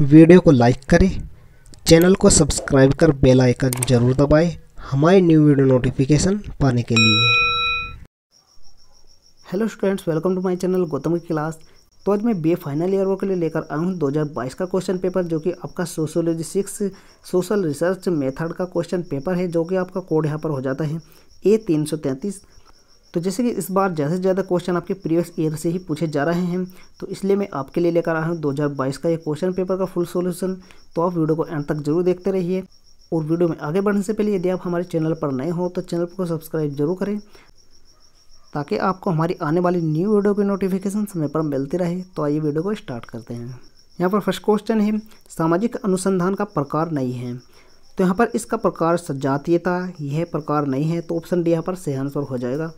video को like करें channel को सब्सक्राइब कर बेल आइकन जरूर दबाएं हमारे न्यू वीडियो नोटिफिकेशन पाने के लिए hello students welcome to my channel Gautam की क्लास तो आज मैं बी फाइनल ईयर वो के लिए लेकर आया हूँ 2022 का क्वेश्चन पेपर जो कि आपका sociology six social research method का क्वेश्चन पेपर है जो कि आपका कोड यहाँ पर हो जाता है ए तीन सौ तैंतीस तो जैसे कि इस बार ज़्यादा से ज़्यादा क्वेश्चन आपके प्रीवियस ईयर से ही पूछे जा रहे हैं तो इसलिए मैं आपके लिए लेकर आया हूँ 2022 का ये क्वेश्चन पेपर का फुल सॉल्यूशन तो आप वीडियो को एंड तक जरूर देखते रहिए और वीडियो में आगे बढ़ने से पहले यदि आप हमारे चैनल पर नए हो तो चैनल को सब्सक्राइब जरूर करें ताकि आपको हमारी आने वाली न्यू वीडियो की नोटिफिकेशन समय पर मिलती रहे तो आइए वीडियो को स्टार्ट करते हैं यहाँ पर फर्स्ट क्वेश्चन है सामाजिक अनुसंधान का प्रकार नहीं है तो यहाँ पर इसका प्रकार सजातीयता यह प्रकार नहीं है तो ऑप्शन डी यहाँ पर सही आंसर हो जाएगा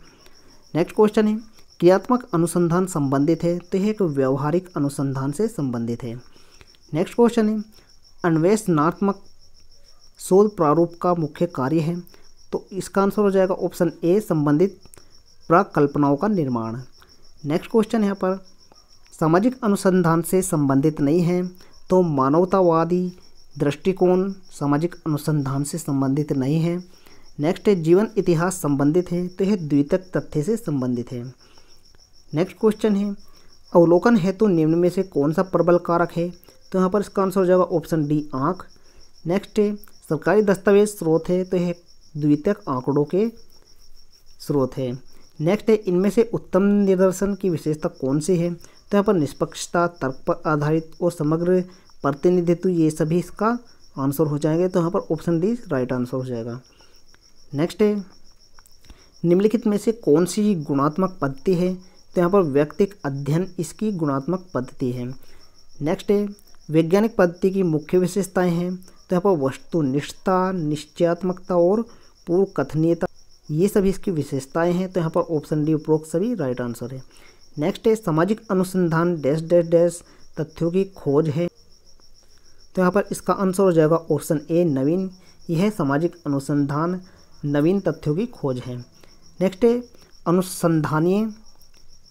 नेक्स्ट क्वेश्चन है क्रियात्मक अनुसंधान संबंधित है तो यह एक व्यवहारिक अनुसंधान से संबंधित है नेक्स्ट क्वेश्चन है अन्वेषणात्मक शोध प्रारूप का मुख्य कार्य है तो इसका आंसर हो जाएगा ऑप्शन ए संबंधित प्रकल्पनाओं का निर्माण नेक्स्ट क्वेश्चन यहाँ पर सामाजिक अनुसंधान से संबंधित नहीं है तो मानवतावादी दृष्टिकोण सामाजिक अनुसंधान से संबंधित नहीं है नेक्स्ट है जीवन इतिहास संबंधित है तो यह द्वितक तथ्य से संबंधित है नेक्स्ट क्वेश्चन है अवलोकन हेतु तो निम्न में से कौन सा प्रबल कारक है तो यहाँ पर इसका आंसर हो जाएगा ऑप्शन डी आँख नेक्स्ट है सरकारी दस्तावेज स्रोत है तो यह द्वितीयक आंकड़ों के स्रोत है नेक्स्ट है इनमें से उत्तम निदर्शन की विशेषता कौन सी है तो यहाँ पर निष्पक्षता तर्क पर आधारित और समग्र प्रतिनिधित्व ये सभी इसका आंसर हो जाएंगे तो यहाँ पर ऑप्शन डी राइट आंसर हो जाएगा नेक्स्ट है निम्नलिखित में से कौन सी गुणात्मक पद्धति है तो यहाँ पर व्यक्तिक अध्ययन इसकी गुणात्मक पद्धति है नेक्स्ट है वैज्ञानिक पद्धति की मुख्य विशेषताएं हैं तो यहाँ पर वस्तुनिष्ठता निश्चयात्मकता और पूर्व कथनीयता ये सभी इसकी विशेषताएं हैं तो यहाँ पर ऑप्शन डी उपरोक्त सभी राइट आंसर है नेक्स्ट है सामाजिक अनुसंधान डैश डैश डैश तथ्यों की खोज है तो यहाँ पर इसका आंसर हो जाएगा ऑप्शन ए नवीन यह सामाजिक अनुसंधान नवीन तथ्यों की खोज है नेक्स्ट है अनुसंधानीय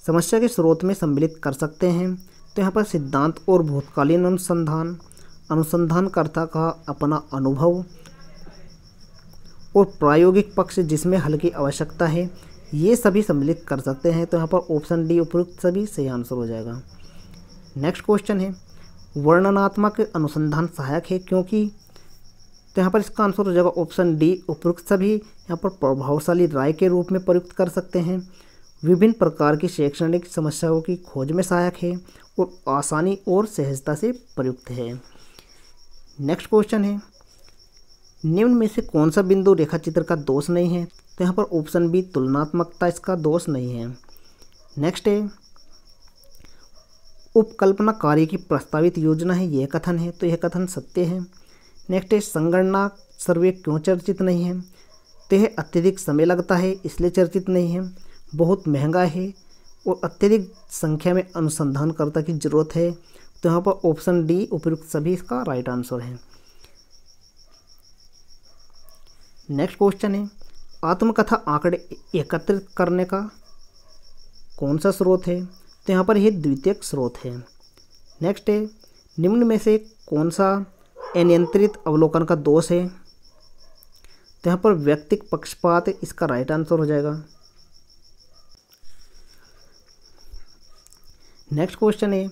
समस्या के स्रोत में सम्मिलित कर सकते हैं तो यहाँ पर सिद्धांत और भूतकालीन अनुसंधान अनुसंधानकर्ता का अपना अनुभव और प्रायोगिक पक्ष जिसमें हल की आवश्यकता है ये सभी सम्मिलित कर सकते हैं तो यहाँ पर ऑप्शन डी उपयुक्त सभी सही आंसर हो जाएगा नेक्स्ट क्वेश्चन है वर्णनात्मक अनुसंधान सहायक है क्योंकि तो यहाँ पर इसका आंसर हो जाएगा ऑप्शन डी उपयुक्त सभी यहाँ पर प्रभावशाली राय के रूप में प्रयुक्त कर सकते हैं विभिन्न प्रकार की शैक्षणिक समस्याओं की खोज में सहायक है और आसानी और सहजता से प्रयुक्त है नेक्स्ट क्वेश्चन है निम्न में से कौन सा बिंदु रेखा चित्र का दोष नहीं है तो यहाँ पर ऑप्शन बी तुलनात्मकता इसका दोष नहीं है नेक्स्ट है उपकल्पना कार्य की प्रस्तावित योजना है यह कथन है तो यह कथन सत्य है नेक्स्ट है संगणना सर्वे क्यों चर्चित नहीं है यह अत्यधिक समय लगता है इसलिए चर्चित नहीं है बहुत महंगा है और अत्यधिक संख्या में अनुसंधानकर्ता की जरूरत है तो यहाँ पर ऑप्शन डी उपयुक्त सभी इसका राइट आंसर है नेक्स्ट क्वेश्चन है आत्मकथा आंकड़े एकत्रित करने का कौन सा स्रोत है तो यहाँ पर यह द्वितीयक स्रोत है नेक्स्ट है निम्न में से कौन सा अनियंत्रित अवलोकन का दोष है तो यहाँ पर व्यक्तिक पक्षपात इसका राइट आंसर हो जाएगा नेक्स्ट क्वेश्चन है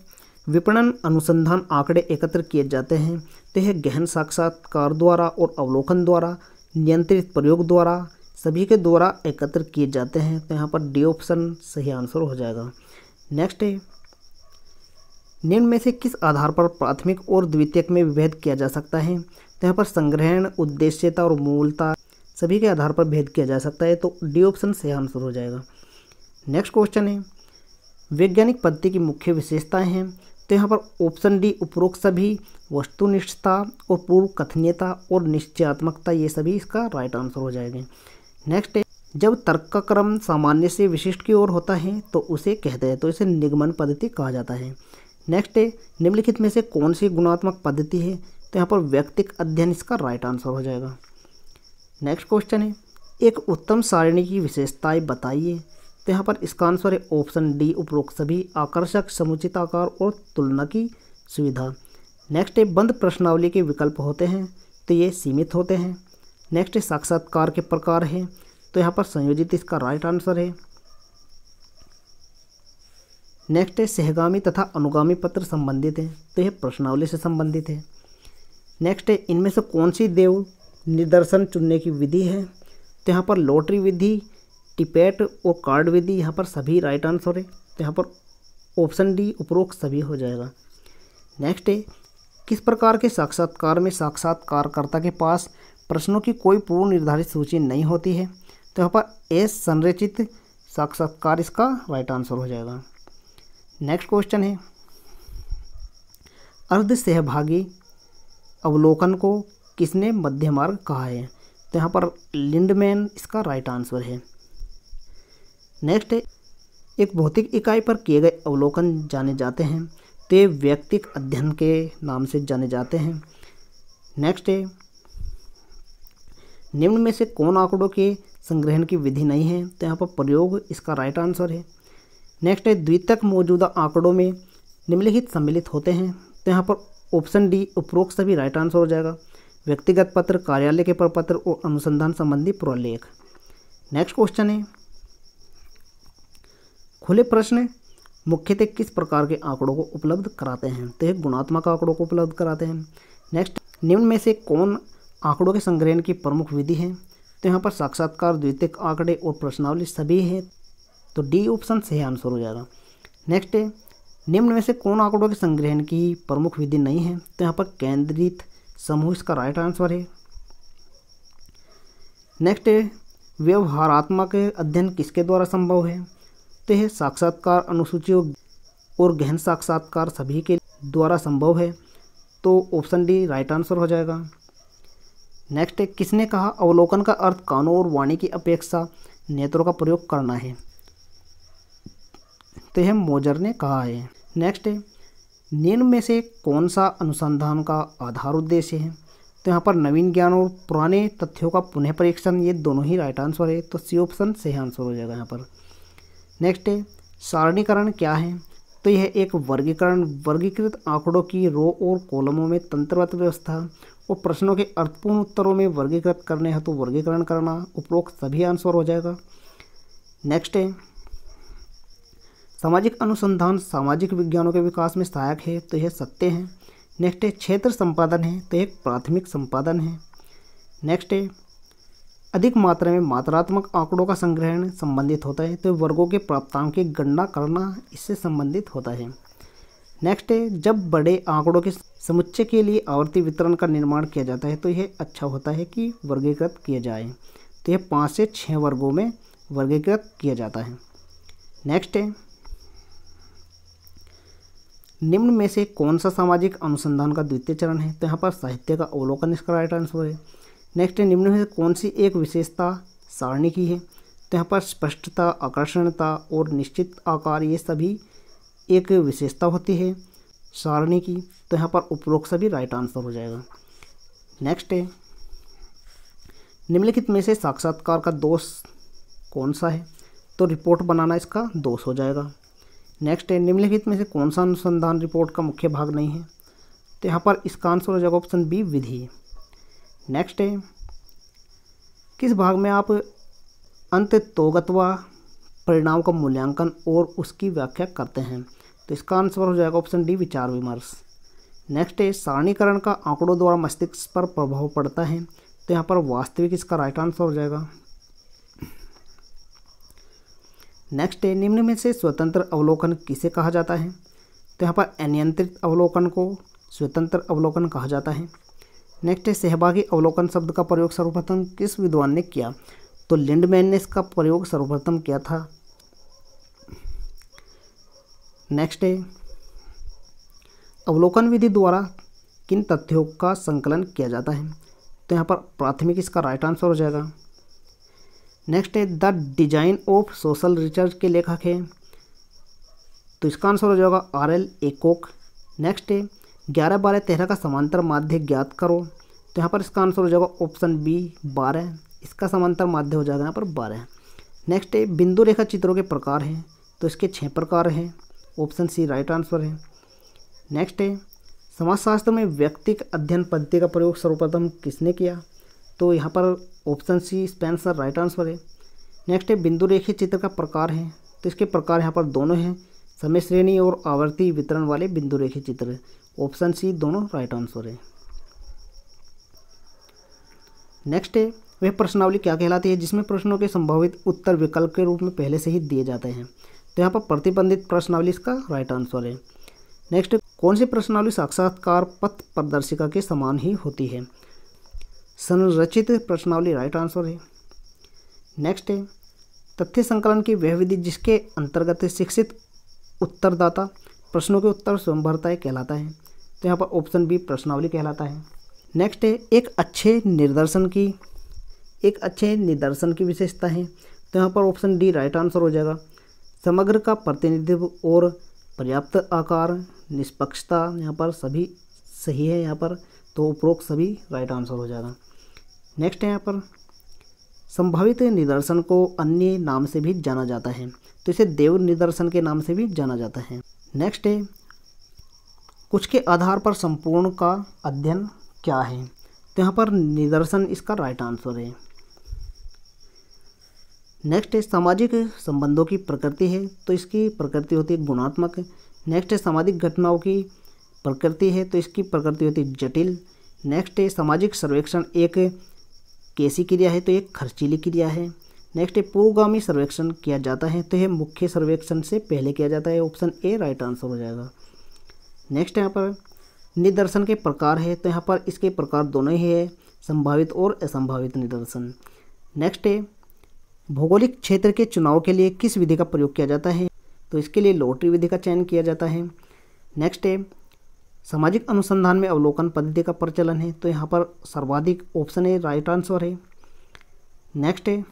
विपणन अनुसंधान आंकड़े एकत्र किए जाते हैं तो यह गहन साक्षात्कार द्वारा और अवलोकन द्वारा नियंत्रित प्रयोग द्वारा सभी के द्वारा एकत्र किए जाते हैं तो यहाँ पर डी ऑप्शन सही आंसर हो जाएगा नेक्स्ट है निम्न में से किस आधार पर प्राथमिक और द्वितीयक में विभेद किया जा सकता है तो यहाँ पर संग्रहण उद्देश्यता और मूलता सभी के आधार पर भेद किया जा सकता है तो डी ऑप्शन से आंसर हो जाएगा नेक्स्ट क्वेश्चन है वैज्ञानिक पद्धति की मुख्य विशेषताएं हैं तो यहाँ पर ऑप्शन डी उपरोक्त सभी वस्तुनिष्ठता और पूर्व कथनीयता और निश्चयात्मकता ये सभी इसका राइट आंसर हो जाएंगे नेक्स्ट है जब तर्क का क्रम सामान्य से विशिष्ट की ओर होता है तो उसे कहते हैं तो इसे निगमन पद्धति कहा जाता है नेक्स्ट है निम्नलिखित में से कौन सी गुणात्मक पद्धति है तो यहाँ पर व्यक्तिक अध्ययन इसका राइट आंसर हो जाएगा नेक्स्ट क्वेश्चन है एक उत्तम सारिणी की विशेषताएं बताइए तो यहाँ पर इसका आंसर है ऑप्शन डी उपरोक्त सभी आकर्षक समुचित आकार और तुलना की सुविधा नेक्स्ट है बंद प्रश्नावली के विकल्प होते हैं तो ये सीमित होते हैं नेक्स्ट है साक्षात्कार के प्रकार है तो यहाँ पर संयोजित इसका राइट आंसर है नेक्स्ट है सहगामी तथा अनुगामी पत्र संबंधित हैं तो यह प्रश्नावली से संबंधित है नेक्स्ट है इनमें से कौन सी देव निदर्शन चुनने की विधि है तो यहाँ पर लॉटरी विधि टिपेट और कार्ड विधि यहाँ पर सभी राइट आंसर है तो यहाँ पर ऑप्शन डी उपरोक्त सभी हो जाएगा नेक्स्ट है किस प्रकार के साक्षात्कार में साक्षात्कारकर्ता के पास प्रश्नों की कोई पूर्व निर्धारित सूची नहीं होती है तो यहाँ पर ए संरचित साक्षात्कार इसका राइट आंसर हो जाएगा नेक्स्ट क्वेश्चन है अर्ध सहभागी अवलोकन को किसने मध्य मार्ग कहा है तो यहाँ पर लिंडमैन इसका राइट आंसर है नेक्स्ट है एक भौतिक इकाई पर किए गए अवलोकन जाने जाते हैं तो व्यक्तिक अध्ययन के नाम से जाने जाते हैं नेक्स्ट है निम्न में से कौन आंकड़ों के संग्रहण की विधि नहीं है तो यहाँ पर प्रयोग इसका राइट आंसर है नेक्स्ट है द्वितक मौजूदा आंकड़ों में निम्नलिखित सम्मिलित होते हैं तो यहाँ पर ऑप्शन डी उपरोक्त सभी राइट आंसर हो जाएगा व्यक्तिगत पत्र कार्यालय के प्रपत्र और अनुसंधान संबंधी प्रलेख नेक्स्ट क्वेश्चन है खुले प्रश्न मुख्यतः किस प्रकार के आंकड़ों को उपलब्ध कराते हैं तो गुणात्मक आंकड़ों को उपलब्ध कराते हैं नेक्स्ट निम्न में से कौन आंकड़ों के संग्रहण की प्रमुख विधि है तो यहाँ पर साक्षात्कार द्वितीय आंकड़े और प्रश्नावली सभी हैं तो डी ऑप्शन सही आंसर हो जाएगा नेक्स्ट निम्न में से कौन आंकड़ों के संग्रहण की प्रमुख विधि नहीं है तो यहाँ पर केंद्रित समूह इसका राइट आंसर है नेक्स्ट व्यवहारात्मक अध्ययन किसके द्वारा संभव है तो यह साक्षात्कार अनुसूची और गहन साक्षात्कार सभी के द्वारा संभव है तो ऑप्शन डी राइट आंसर हो जाएगा नेक्स्ट किसने कहा अवलोकन का अर्थ कानों और वाणी की अपेक्षा नेत्रों का प्रयोग करना है तो यह मोजर ने कहा है नेक्स्ट है निम्न में से कौन सा अनुसंधान का आधार उद्देश्य है तो यहाँ पर नवीन ज्ञान और पुराने तथ्यों का पुनः परीक्षण ये दोनों ही राइट आंसर है तो सी ऑप्शन सही आंसर हो जाएगा यहाँ पर नेक्स्ट है सारणीकरण क्या है तो यह एक वर्गीकरण वर्गीकृत आंकड़ों की रो और कॉलमों में तंत्रवत व्यवस्था और प्रश्नों के अर्थपूर्ण उत्तरों में वर्गीकृत करने हेतु तो वर्गीकरण करना उपरोक्त सभी आंसर हो जाएगा नेक्स्ट है सामाजिक अनुसंधान सामाजिक विज्ञानों के विकास में सहायक है तो यह सत्य है नेक्स्ट है क्षेत्र संपादन है तो यह प्राथमिक संपादन है नेक्स्ट है अधिक मात्रा में मात्रात्मक आंकड़ों का संग्रहण संबंधित होता है तो वर्गों के प्राप्तांक की गणना करना इससे संबंधित होता है नेक्स्ट है जब बड़े आंकड़ों के समुच्चय के लिए आवर्ती वितरण का निर्माण किया जाता है तो यह अच्छा होता है कि वर्गीकृत किया जाए तो यह पाँच से छः वर्गों में वर्गीकृत किया जाता है नेक्स्ट है निम्न में से कौन सा सामाजिक अनुसंधान का द्वितीय चरण है तो यहाँ पर साहित्य का अवलोकन इसका राइट आंसर है नेक्स्ट है निम्न में से कौन सी एक विशेषता सारणी की है तो यहाँ पर स्पष्टता आकर्षणता और निश्चित आकार ये सभी एक विशेषता होती है सारणी की तो यहाँ पर उपरोक्त सभी राइट आंसर हो जाएगा नेक्स्ट है निम्नलिखित में से साक्षात्कार का दोष कौन सा है तो रिपोर्ट बनाना इसका दोष हो जाएगा नेक्स्ट है निम्नलिखित में से कौन सा अनुसंधान रिपोर्ट का मुख्य भाग नहीं है तो यहाँ पर इसका आंसर हो जाएगा ऑप्शन बी विधि नेक्स्ट है किस भाग में आप तोगतवा परिणाम का मूल्यांकन और उसकी व्याख्या करते हैं तो इसका आंसर हो जाएगा ऑप्शन डी विचार विमर्श नेक्स्ट है सारणीकरण का आंकड़ों द्वारा मस्तिष्क पर प्रभाव पड़ता है तो यहाँ पर वास्तविक इसका राइट आंसर हो जाएगा नेक्स्ट है निम्न में से स्वतंत्र अवलोकन किसे कहा जाता है तो यहाँ पर अनियंत्रित अवलोकन को स्वतंत्र अवलोकन कहा जाता है नेक्स्ट है सहभागी अवलोकन शब्द का प्रयोग सर्वप्रथम किस विद्वान ने किया तो लिंडमैन ने इसका प्रयोग सर्वप्रथम किया था नेक्स्ट है अवलोकन विधि द्वारा किन तथ्यों का संकलन किया जाता है तो यहाँ पर प्राथमिक इसका राइट आंसर हो जाएगा नेक्स्ट है the design of social research के लेखक हैं तो इसका आंसर हो जाएगा आर एल एकोक नेक्स्ट है ग्यारह बारह तेरह का समांतर माध्य ज्ञात करो तो यहाँ पर इसका आंसर हो जाएगा ऑप्शन बी बारह इसका समांतर माध्य हो जाएगा यहाँ पर बारह नेक्स्ट है बिंदु रेखा चित्रों के प्रकार हैं तो इसके छः प्रकार हैं ऑप्शन सी राइट आंसर है नेक्स्ट है समाजशास्त्र में व्यक्तिक अध्ययन पद्धति का प्रयोग सर्वप्रथम किसने किया तो यहाँ पर option C Spencer right answer है नेक्स्ट है बिंदु रेखीय चित्र का प्रकार है तो इसके प्रकार यहाँ पर दोनों हैं समय श्रेणी और आवर्ती वितरण वाले बिंदु रेखित चित्र ऑप्शन सी दोनों राइट आंसर है नेक्स्ट है वह प्रश्नावली क्या कहलाती है जिसमें प्रश्नों के संभावित उत्तर विकल्प के रूप में पहले से ही दिए जाते हैं तो यहाँ पर प्रतिबंधित प्रश्नावली इसका राइट आंसर है नेक्स्ट कौन सी प्रश्नावली साक्षात्कार पथ प्रदर्शिका के समान ही होती है संरचित प्रश्नावली राइट आंसर है नेक्स्ट है तथ्य संकलन की वह विधि जिसके अंतर्गत शिक्षित उत्तरदाता प्रश्नों के उत्तर स्वयं भरता है कहलाता है तो यहाँ पर ऑप्शन बी प्रश्नावली कहलाता है नेक्स्ट है एक अच्छे निर्दर्शन की एक अच्छे निदर्शन की विशेषता है तो यहाँ पर ऑप्शन डी राइट आंसर हो जाएगा समग्र का प्रतिनिधित्व और पर्याप्त आकार निष्पक्षता यहाँ पर सभी सही है यहाँ पर तो उपरोक्त सभी राइट आंसर हो जाएगा नेक्स्ट है यहाँ पर संभावित निदर्शन को अन्य नाम से भी जाना जाता है तो इसे देव निदर्शन के नाम से भी जाना जाता है नेक्स्ट है कुछ के आधार पर संपूर्ण का अध्ययन क्या है तो यहाँ पर निदर्शन इसका राइट आंसर है नेक्स्ट है सामाजिक संबंधों की प्रकृति है तो इसकी प्रकृति होती है गुणात्मक नेक्स्ट है सामाजिक घटनाओं की प्रकृति है तो इसकी प्रकृति होती है जटिल नेक्स्ट है सामाजिक सर्वेक्षण एक कैसी क्रिया है तो एक खर्चीली क्रिया है नेक्स्ट है पूर्वगामी सर्वेक्षण किया जाता है तो यह मुख्य सर्वेक्षण से पहले किया जाता है ऑप्शन ए राइट आंसर हो जाएगा नेक्स्ट यहाँ पर निदर्शन के प्रकार है तो यहाँ पर इसके प्रकार दोनों ही है संभावित और असंभावित निदर्शन नेक्स्ट है भौगोलिक क्षेत्र के चुनाव के लिए किस विधि का प्रयोग किया जाता है तो इसके लिए लॉटरी विधि का चयन किया जाता है नेक्स्ट है सामाजिक अनुसंधान में अवलोकन पद्धति का प्रचलन है तो यहाँ पर सर्वाधिक ऑप्शन है राइट आंसर है नेक्स्ट है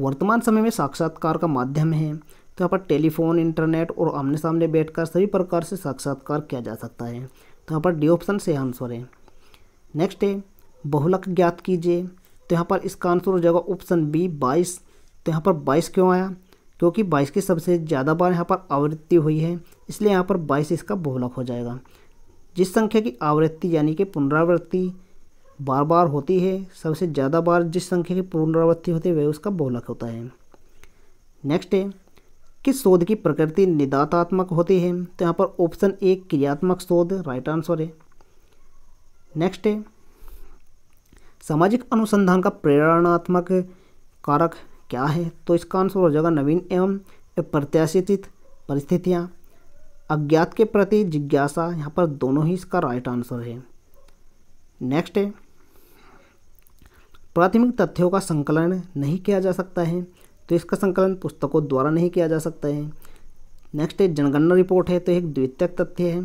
वर्तमान समय में साक्षात्कार का माध्यम है तो यहाँ पर टेलीफोन इंटरनेट और आमने सामने बैठकर सभी प्रकार से साक्षात्कार किया जा सकता है तो यहाँ पर डी ऑप्शन से आंसर है नेक्स्ट है बहुलक ज्ञात कीजिए तो यहाँ पर इसका आंसर हो जाएगा ऑप्शन बी बाईस तो यहाँ पर बाईस क्यों आया क्योंकि 22 की सबसे ज़्यादा बार यहाँ पर आवृत्ति हुई है इसलिए यहाँ पर 22 इसका बहुलक हो जाएगा जिस संख्या की आवृत्ति यानी कि पुनरावृत्ति बार बार होती है सबसे ज़्यादा बार जिस संख्या की पुनरावृत्ति होती है वह उसका बहुलक होता है नेक्स्ट है किस शोध की प्रकृति निदातात्मक होती है तो यहाँ पर ऑप्शन ए क्रियात्मक शोध राइट आंसर है नेक्स्ट है सामाजिक अनुसंधान का प्रेरणात्मक कारक क्या है तो इसका आंसर हो जाएगा नवीन एवं प्रत्याशित परिस्थितियाँ अज्ञात के प्रति जिज्ञासा यहाँ पर दोनों ही इसका राइट आंसर है नेक्स्ट है प्राथमिक तथ्यों का संकलन नहीं किया जा सकता है तो इसका संकलन पुस्तकों द्वारा नहीं किया जा सकता है नेक्स्ट है जनगणना रिपोर्ट है तो एक द्वितीयक तथ्य है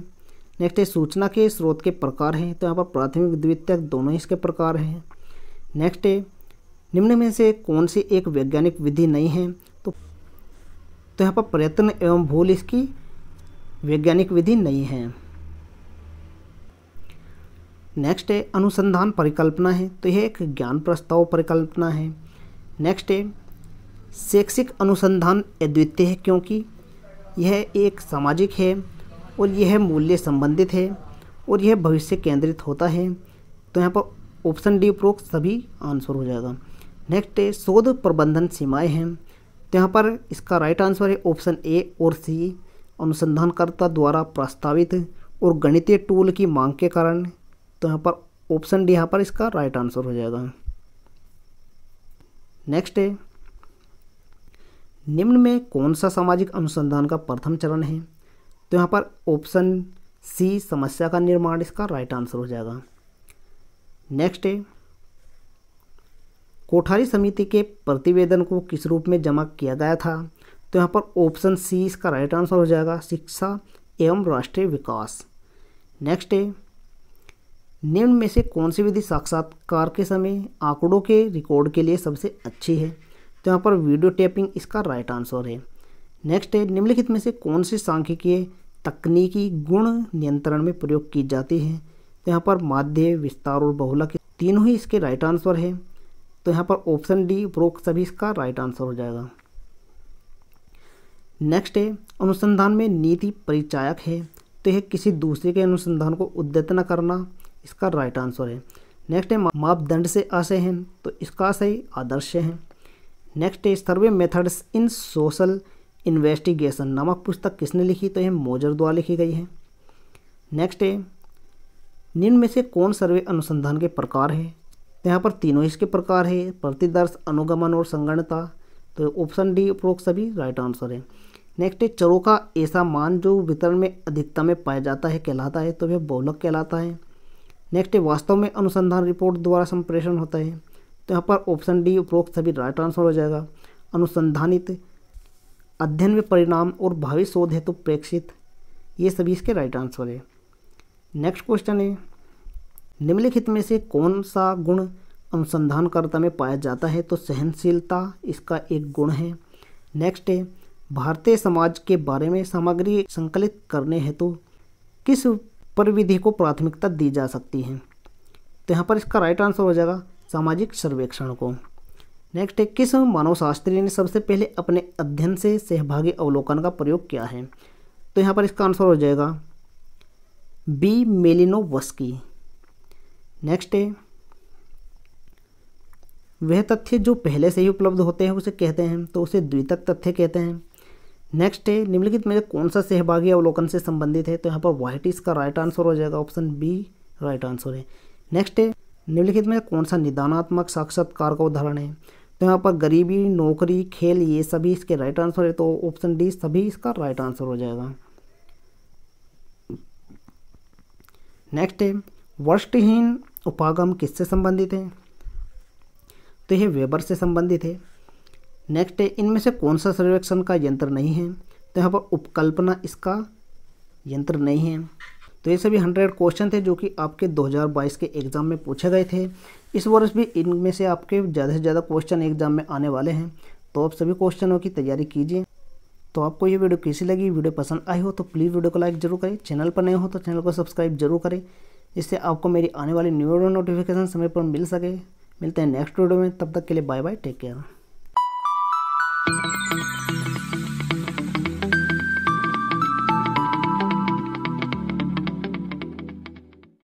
नेक्स्ट है सूचना के स्रोत के प्रकार हैं तो यहाँ पर प्राथमिक द्वितीयक दोनों ही इसके प्रकार हैं नेक्स्ट है निम्न में से कौन सी एक वैज्ञानिक विधि नहीं है तो तो यहाँ पर प्रयत्न एवं भूल इसकी वैज्ञानिक विधि नहीं है नेक्स्ट है अनुसंधान परिकल्पना है तो यह एक ज्ञान प्रस्ताव परिकल्पना है नेक्स्ट है शैक्षिक अनुसंधान अद्वितीय है क्योंकि यह एक सामाजिक है और यह मूल्य संबंधित है और यह भविष्य केंद्रित होता है तो यहाँ पर ऑप्शन डी उपरोक्त सभी आंसर हो जाएगा नेक्स्ट है शोध प्रबंधन सीमाएं हैं तो यहाँ पर इसका राइट आंसर है ऑप्शन ए और सी अनुसंधानकर्ता द्वारा प्रस्तावित और गणितीय टूल की मांग के कारण तो यहाँ पर ऑप्शन डी यहाँ पर इसका राइट आंसर हो जाएगा नेक्स्ट है निम्न में कौन सा सामाजिक अनुसंधान का प्रथम चरण है तो यहाँ पर ऑप्शन सी समस्या का निर्माण इसका राइट आंसर हो जाएगा नेक्स्ट है कोठारी समिति के प्रतिवेदन को किस रूप में जमा किया गया था तो यहाँ पर ऑप्शन सी इसका राइट आंसर हो जाएगा शिक्षा एवं राष्ट्रीय विकास नेक्स्ट है निम्न में से कौन सी विधि साक्षात्कार के समय आंकड़ों के रिकॉर्ड के लिए सबसे अच्छी है तो यहाँ पर वीडियो टेपिंग इसका राइट आंसर है नेक्स्ट है निम्नलिखित में से कौन सी सांख्यिकीय तकनीकी गुण नियंत्रण में प्रयोग की जाती है तो यहाँ पर माध्य विस्तार और बहुलक तीनों ही इसके राइट आंसर है तो यहाँ पर ऑप्शन डी उपरोक्त सभी इसका राइट आंसर हो जाएगा नेक्स्ट है अनुसंधान में नीति परिचायक है तो यह किसी दूसरे के अनुसंधान को उद्यत न करना इसका राइट आंसर है नेक्स्ट है मापदंड से आशय हैं तो इसका आशय आदर्श है नेक्स्ट है survey methods in social investigation नामक पुस्तक किसने लिखी तो यह मोजर द्वारा लिखी गई है नेक्स्ट है निम्न में से कौन सर्वे अनुसंधान के प्रकार है तो यहाँ पर तीनों इसके प्रकार है प्रतिदर्श अनुगमन और संगणता तो ऑप्शन डी उपरोक्त सभी राइट आंसर है नेक्स्ट है चरों का ऐसा मान जो वितरण में अधिकता में पाया जाता है कहलाता है तो वह बौलक कहलाता है नेक्स्ट है वास्तव में अनुसंधान रिपोर्ट द्वारा संप्रेषण होता है तो यहाँ पर ऑप्शन डी उपरोक्त सभी राइट आंसर हो जाएगा अनुसंधानित अध्ययन में परिणाम और भावी शोध हेतु तो प्रेक्षित ये सभी इसके राइट आंसर है नेक्स्ट क्वेश्चन है निम्नलिखित में से कौन सा गुण अनुसंधानकर्ता में पाया जाता है तो सहनशीलता इसका एक गुण है नेक्स्ट है भारतीय समाज के बारे में सामग्री संकलित करने हेतु तो किस परविधि को प्राथमिकता दी जा सकती है तो यहाँ पर इसका राइट आंसर हो जाएगा सामाजिक सर्वेक्षण को नेक्स्ट है किस मानवशास्त्री ने सबसे पहले अपने अध्ययन से सहभागी अवलोकन का प्रयोग किया है तो यहाँ पर इसका आंसर हो जाएगा बी मेलिनोवस्की नेक्स्ट है वह तथ्य जो पहले से ही उपलब्ध होते हैं उसे कहते हैं तो उसे द्वितक तथ्य कहते हैं नेक्स्ट है निम्नलिखित में कौन सा सहभागी अवलोकन से संबंधित है तो यहाँ पर वाइट इसका राइट आंसर हो जाएगा ऑप्शन बी राइट आंसर है नेक्स्ट है निम्नलिखित में कौन सा निदानात्मक साक्षात्कार का उदाहरण है तो यहाँ पर गरीबी नौकरी खेल ये सभी इसके राइट आंसर है तो ऑप्शन डी सभी इसका राइट आंसर हो जाएगा नेक्स्ट है वर्षहीन उपागम किससे संबंधित है तो यह वेबर से संबंधित है नेक्स्ट है इनमें से कौन सा सर्वेक्षण का यंत्र नहीं है तो यहाँ पर उपकल्पना इसका यंत्र नहीं है तो ये सभी हंड्रेड क्वेश्चन थे जो कि आपके 2022 के एग्ज़ाम में पूछे गए थे इस वर्ष भी इनमें से आपके ज़्यादा से ज़्यादा क्वेश्चन एग्ज़ाम में आने वाले हैं तो आप सभी क्वेश्चनों की तैयारी कीजिए तो आपको ये वीडियो कैसी लगी वीडियो पसंद आई हो तो प्लीज़ वीडियो को लाइक जरूर करें चैनल पर नए हो तो चैनल को सब्सक्राइब जरूर करें जिससे आपको मेरी आने वाली न्यू वीडियो नोटिफिकेशन समय पर मिल सके मिलते हैं नेक्स्ट वीडियो में तब तक के लिए बाय बाय टेक केयर